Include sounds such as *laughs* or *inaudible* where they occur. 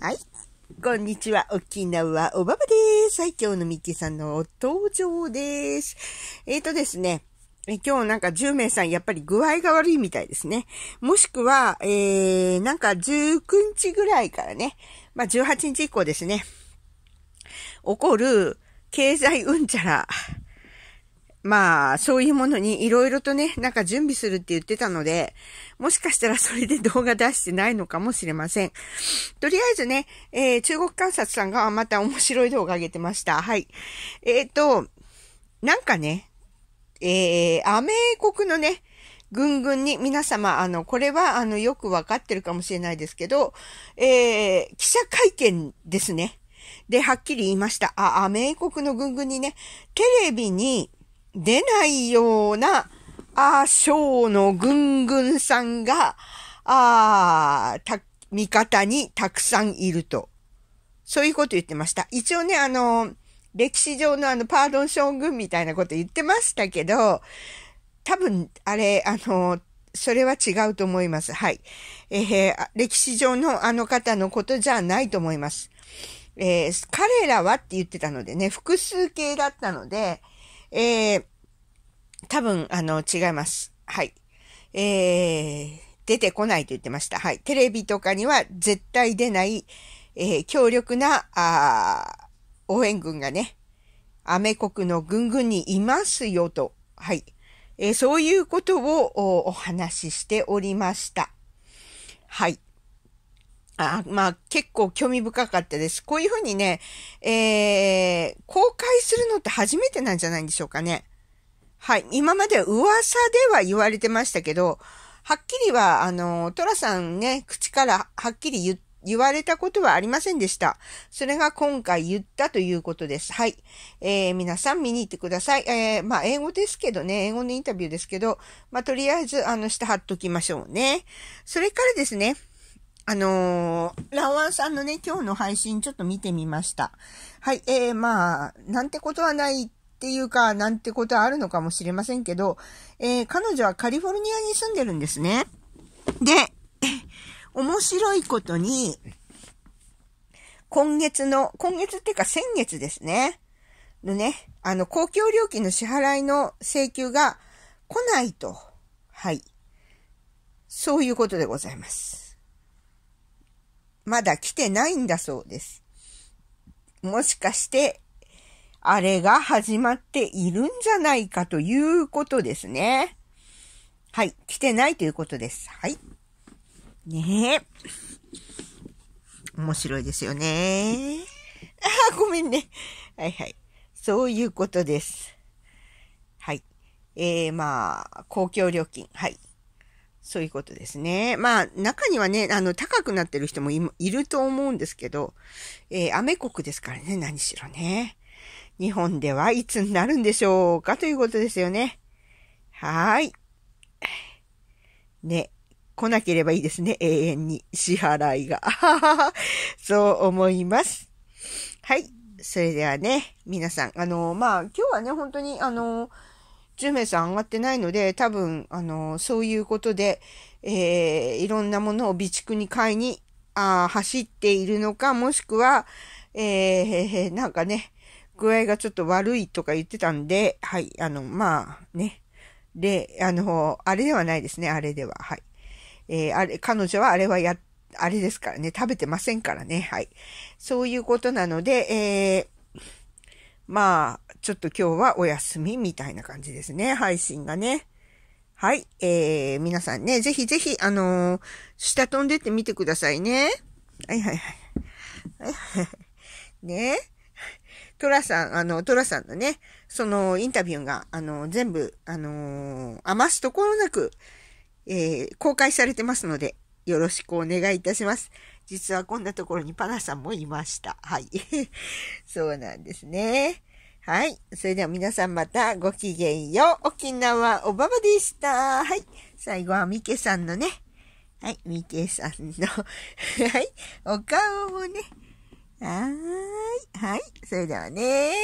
はい。こんにちは。沖縄おばばです。はい、今日のミッキーさんのお登場です。えっ、ー、とですね。今日なんか10名さんやっぱり具合が悪いみたいですね。もしくは、えー、なんか19日ぐらいからね。まあ、18日以降ですね。起こる経済うんちゃらまあ、そういうものに色々とね、なんか準備するって言ってたので、もしかしたらそれで動画出してないのかもしれません。とりあえずね、えー、中国観察さんがまた面白い動画上げてました。はい。えっ、ー、と、なんかね、えー、アメ国のね、軍軍に皆様、あの、これは、あの、よくわかってるかもしれないですけど、えー、記者会見ですね。で、はっきり言いました。あ、アメ国の軍軍にね、テレビに、出ないような、ああ、将のぐんぐんさんが、ああ、た、味方にたくさんいると。そういうこと言ってました。一応ね、あの、歴史上のあの、パードン将軍みたいなこと言ってましたけど、多分、あれ、あの、それは違うと思います。はい。えー、歴史上のあの方のことじゃないと思います。えー、彼らはって言ってたのでね、複数形だったので、えー、多分、あの、違います。はい。えー、出てこないと言ってました。はい。テレビとかには絶対出ない、えー、強力な、あ応援軍がね、アメ国の軍軍にいますよと、はい。えー、そういうことをお話ししておりました。はい。あまあ、結構興味深かったです。こういうふうにね、えー、公開するのって初めてなんじゃないんでしょうかね。はい。今まで噂では言われてましたけど、はっきりは、あの、トラさんね、口からはっきり言言われたことはありませんでした。それが今回言ったということです。はい。えー、皆さん見に行ってください。えー、まあ、英語ですけどね、英語のインタビューですけど、まあ、とりあえず、あの、下貼っときましょうね。それからですね、あのー、ラワンさんのね、今日の配信ちょっと見てみました。はい、えー、まあ、なんてことはないっていうか、なんてことはあるのかもしれませんけど、えー、彼女はカリフォルニアに住んでるんですね。で、*laughs* 面白いことに、今月の、今月っていうか先月ですね。のね、あの、公共料金の支払いの請求が来ないと。はい。そういうことでございます。まだ来てないんだそうです。もしかして、あれが始まっているんじゃないかということですね。はい。来てないということです。はい。ねえ。面白いですよね。あごめんね。はいはい。そういうことです。はい。えー、まあ、公共料金。はい。そういうことですね。まあ、中にはね、あの、高くなってる人もいると思うんですけど、えー、雨国ですからね、何しろね。日本ではいつになるんでしょうかということですよね。はーい。ね、来なければいいですね、永遠に支払いが。*laughs* そう思います。はい。それではね、皆さん、あの、まあ、今日はね、本当に、あの、10名さん上がってないので、多分、あの、そういうことで、えー、いろんなものを備蓄に買いに、あ走っているのか、もしくは、えー、なんかね、具合がちょっと悪いとか言ってたんで、はい、あの、まあ、ね。で、あの、あれではないですね、あれでは。はい。えー、あれ、彼女はあれはや、あれですからね、食べてませんからね、はい。そういうことなので、えー、まあ、ちょっと今日はお休みみたいな感じですね。配信がね。はい。えー、皆さんね、ぜひぜひ、あのー、下飛んでってみてくださいね。はいはいはい。はいはい。ねトラさん、あの、トラさんのね、そのインタビューが、あの、全部、あのー、余すところなく、えー、公開されてますので、よろしくお願いいたします。実はこんなところにパナさんもいました。はい。*laughs* そうなんですね。はい。それでは皆さんまたごきげんよう。沖縄おばばでした。はい。最後はミケさんのね。はい。ミケさんの *laughs* はい。お顔をね。はーい。はい。それではね